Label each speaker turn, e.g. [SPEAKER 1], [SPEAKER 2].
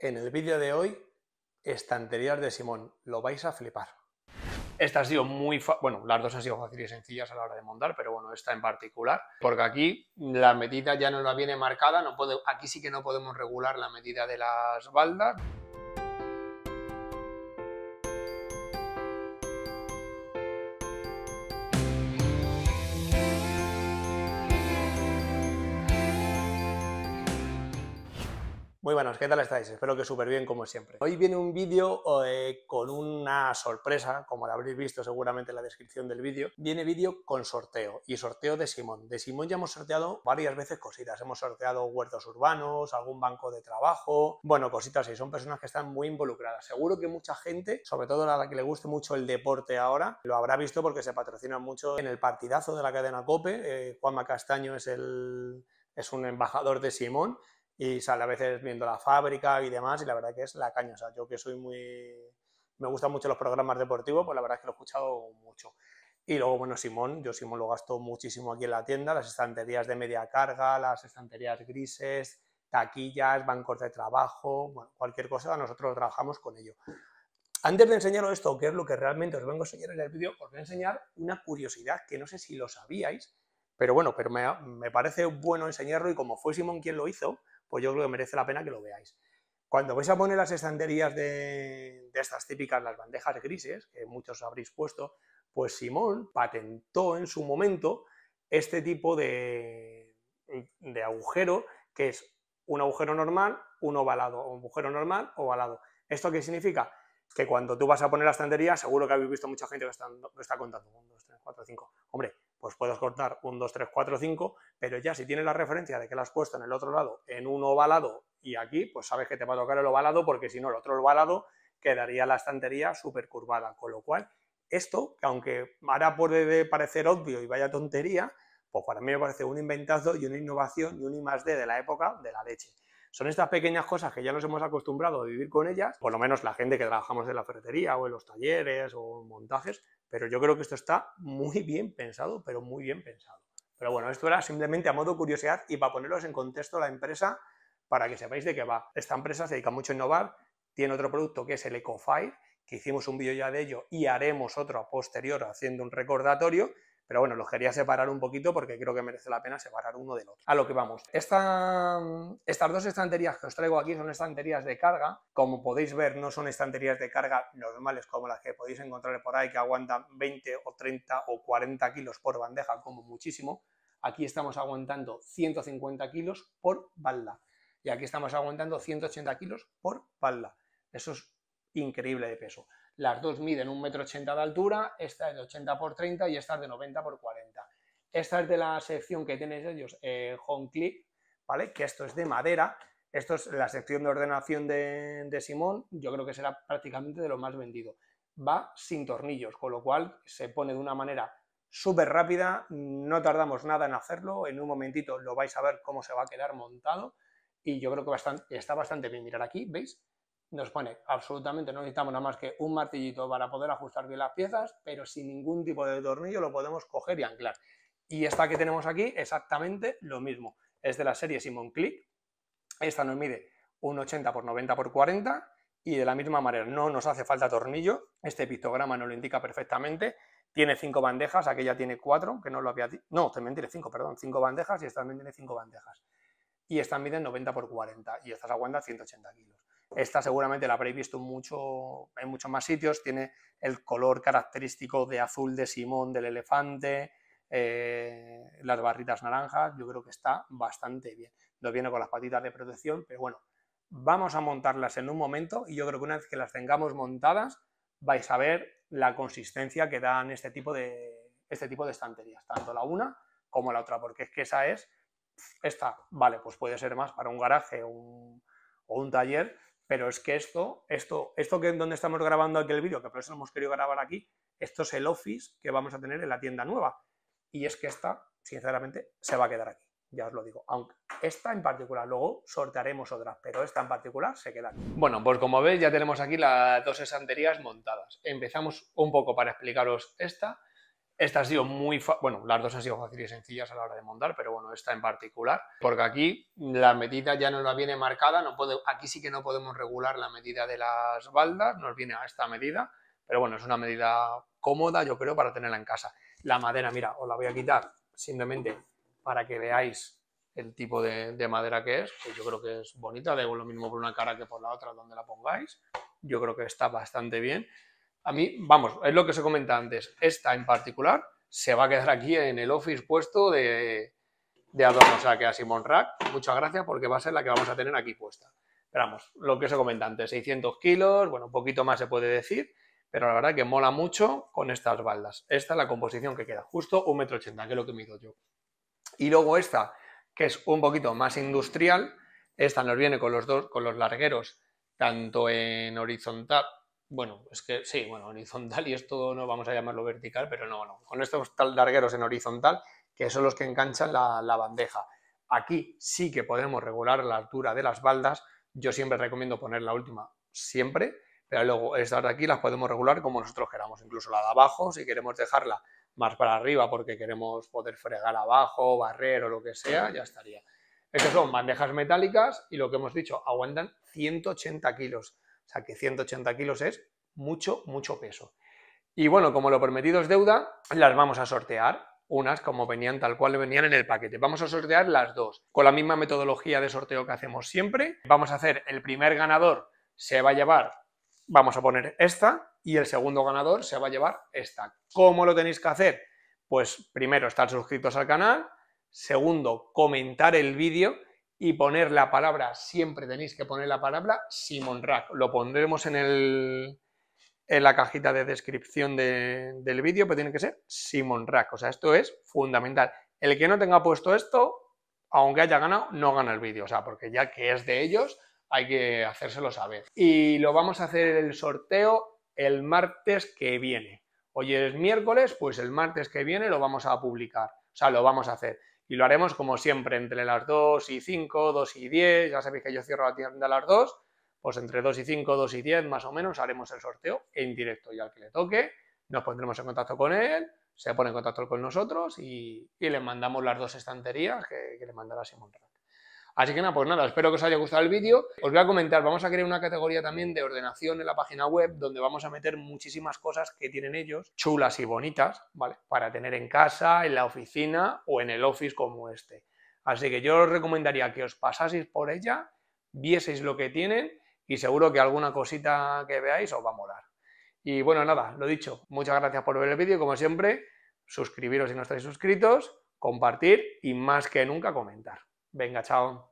[SPEAKER 1] en el vídeo de hoy, estanterías de Simón. Lo vais a flipar. Esta ha sido muy... Bueno, las dos han sido fáciles y sencillas a la hora de montar, pero bueno, esta en particular, porque aquí la medida ya no la viene marcada, no aquí sí que no podemos regular la medida de las baldas. Muy buenos, ¿qué tal estáis? Espero que súper bien como siempre. Hoy viene un vídeo eh, con una sorpresa, como la habréis visto seguramente en la descripción del vídeo. Viene vídeo con sorteo y sorteo de Simón. De Simón ya hemos sorteado varias veces cositas. Hemos sorteado huertos urbanos, algún banco de trabajo, bueno, cositas y Son personas que están muy involucradas. Seguro que mucha gente, sobre todo la que le guste mucho el deporte ahora, lo habrá visto porque se patrocina mucho en el partidazo de la cadena COPE. Eh, Juanma Castaño es el es un embajador de Simón y sale a veces viendo la fábrica y demás, y la verdad que es la caña. O sea, yo que soy muy... Me gustan mucho los programas deportivos, pues la verdad es que lo he escuchado mucho. Y luego, bueno, Simón, yo Simón lo gasto muchísimo aquí en la tienda, las estanterías de media carga, las estanterías grises, taquillas, bancos de trabajo, bueno, cualquier cosa, nosotros trabajamos con ello. Antes de enseñaros esto, que es lo que realmente os vengo a enseñar en el vídeo, os voy a enseñar una curiosidad que no sé si lo sabíais, pero bueno, pero me, me parece bueno enseñarlo y como fue Simón quien lo hizo, pues yo creo que merece la pena que lo veáis. Cuando vais a poner las estanterías de, estas típicas, las bandejas grises, que muchos habréis puesto, pues Simón patentó en su momento este tipo de, agujero, que es un agujero normal, un ovalado, un agujero normal, ovalado. ¿Esto qué significa? Que cuando tú vas a poner la estantería, seguro que habéis visto mucha gente que está, contando, 1, 2, 3, 4, 5. Hombre, pues puedes cortar un 2, 3, 4, 5, pero ya si tienes la referencia de que la has puesto en el otro lado, en un ovalado y aquí, pues sabes que te va a tocar el ovalado porque si no el otro ovalado quedaría la estantería súper curvada, con lo cual esto, que aunque ahora puede parecer obvio y vaya tontería, pues para mí me parece un inventazo y una innovación y un I más D de la época de la leche. Son estas pequeñas cosas que ya nos hemos acostumbrado a vivir con ellas, por lo menos la gente que trabajamos en la ferretería o en los talleres o montajes, pero yo creo que esto está muy bien pensado, pero muy bien pensado. Pero bueno, esto era simplemente a modo curiosidad y para poneros en contexto la empresa para que sepáis de qué va. Esta empresa se dedica mucho a innovar, tiene otro producto que es el EcoFire, que hicimos un vídeo ya de ello y haremos otro posterior haciendo un recordatorio, pero bueno, los quería separar un poquito porque creo que merece la pena separar uno del otro. A lo que vamos. estas dos estanterías que os traigo aquí son estanterías de carga. Como podéis ver, no son estanterías de carga normales como las que podéis encontrar por ahí que aguantan 20 o 30 o 40 kilos por bandeja como muchísimo. Aquí estamos aguantando 150 kilos por balda. Y aquí estamos aguantando 180 kilos por balda. Eso es increíble de peso. Las dos miden 1,80 m de altura, esta es de 80 x 30 y esta es de 90 x 40. Esta es de la sección que tenéis ellos, eh, Home Click, ¿vale? Que esto es de madera. Esto es la sección de ordenación de, de Simón, yo creo que será prácticamente de lo más vendido. Va sin tornillos, con lo cual se pone de una manera súper rápida, no tardamos nada en hacerlo, en un momentito lo vais a ver cómo se va a quedar montado y yo creo que está bastante bien. Mirar aquí, ¿veis? nos pone absolutamente no necesitamos nada más que un martillito para poder ajustar bien las piezas, pero sin ningún tipo de tornillo lo podemos coger y anclar. Y esta que tenemos aquí, exactamente lo mismo. Es de la serie Simon Click. Esta nos mide un 80 x 90 x 40 y de la misma manera no nos hace falta tornillo. Este pictograma nos lo indica perfectamente. Tiene cinco bandejas, aquella tiene cuatro, que no lo había No, también tiene cinco, perdón, cinco bandejas y esta también tiene cinco bandejas. Y esta mide 90 x 40 y esta aguanta 180 kilos. Esta seguramente la habréis visto mucho, en muchos más sitios, tiene el color característico de azul de Simón del elefante, eh, las barritas naranjas, yo creo que está bastante bien. lo viene con las patitas de protección, pero bueno, vamos a montarlas en un momento y yo creo que una vez que las tengamos montadas vais a ver la consistencia que dan este tipo de, este tipo de estanterías, tanto la una como la otra, porque es que esa es, esta, vale, pues puede ser más para un garaje o un taller, pero es que esto, esto, esto que donde estamos grabando aquí el vídeo, que por eso hemos querido grabar aquí, esto es el office que vamos a tener en la tienda nueva. Y es que esta, sinceramente, se va a quedar aquí. Ya os lo digo, aunque esta en particular, luego sortearemos otras, pero esta en particular se queda aquí. Bueno, pues como veis ya tenemos aquí las dos estanterías montadas. Empezamos un poco para explicaros esta esta ha sido muy, bueno, las dos han sido fáciles y sencillas a la hora de montar, pero bueno, esta en particular, porque aquí la medida ya no la viene marcada, no puede, aquí sí que no podemos regular la medida de las baldas, nos viene a esta medida, pero bueno, es una medida cómoda, yo creo, para tenerla en casa. La madera, mira, os la voy a quitar simplemente para que veáis el tipo de, madera que es, yo creo que es bonita, debo lo mismo por una cara que por la otra donde la pongáis, yo creo que está bastante bien a mí, vamos, es lo que os he antes, esta en particular se va a quedar aquí en el office puesto de, de adorno, o sea que a Simon Rack, muchas gracias porque va a ser la que vamos a tener aquí puesta. Pero vamos, lo que os he antes, 600 kilos, bueno, un poquito más se puede decir, pero la verdad que mola mucho con estas baldas. Esta es la composición que queda, justo 1,80m, que es lo que mido yo. Y luego esta, que es un poquito más industrial, esta nos viene con los, dos, con los largueros, tanto en horizontal, bueno, es que sí, bueno, horizontal y esto no vamos a llamarlo vertical, pero no, no. Con estos tal largueros en horizontal, que son los que enganchan la, bandeja. Aquí sí que podemos regular la altura de las baldas. Yo siempre recomiendo poner la última, siempre, pero luego estas de aquí las podemos regular como nosotros queramos, incluso la de abajo, si queremos dejarla más para arriba porque queremos poder fregar abajo, barrer o lo que sea, ya estaría. que son bandejas metálicas y lo que hemos dicho, aguantan 180 kilos. O sea que 180 kilos es mucho, mucho peso. Y bueno, como lo prometido es deuda, las vamos a sortear. Unas como venían tal cual venían en el paquete. Vamos a sortear las dos. Con la misma metodología de sorteo que hacemos siempre. Vamos a hacer el primer ganador se va a llevar, vamos a poner esta, y el segundo ganador se va a llevar esta. ¿Cómo lo tenéis que hacer? Pues primero estar suscritos al canal, segundo comentar el vídeo y poner la palabra, siempre tenéis que poner la palabra Simon Rack. Lo pondremos en, el, en la cajita de descripción del vídeo, pero tiene que ser Simon Rack. O sea, esto es fundamental. El que no tenga puesto esto, aunque haya ganado, no gana el vídeo. O sea, porque ya que es de ellos, hay que hacérselo saber. Y lo vamos a hacer el sorteo el martes que viene. Hoy es miércoles, pues el martes que viene lo vamos a publicar. O sea, lo vamos a hacer y lo haremos como siempre, entre las 2 y 5, 2 y 10, ya sabéis que yo cierro la tienda a las 2, pues entre 2 y 5, 2 y 10 más o menos haremos el sorteo en directo y al que le toque nos pondremos en contacto con él, se pone en contacto con nosotros y, le mandamos las dos estanterías que, que le mandará Simón Rat. Así que nada, pues nada, espero que os haya gustado el vídeo. Os voy a comentar, vamos a crear una categoría también de ordenación en la página web donde vamos a meter muchísimas cosas que tienen ellos, chulas y bonitas, ¿vale? Para tener en casa, en la oficina o en el office como este. Así que yo os recomendaría que os pasaseis por ella, vieseis lo que tienen y seguro que alguna cosita que veáis os va a molar. Y bueno, nada, lo dicho, muchas gracias por ver el vídeo, como siempre, suscribiros si no estáis suscritos, compartir y más que nunca comentar. Venga, chao.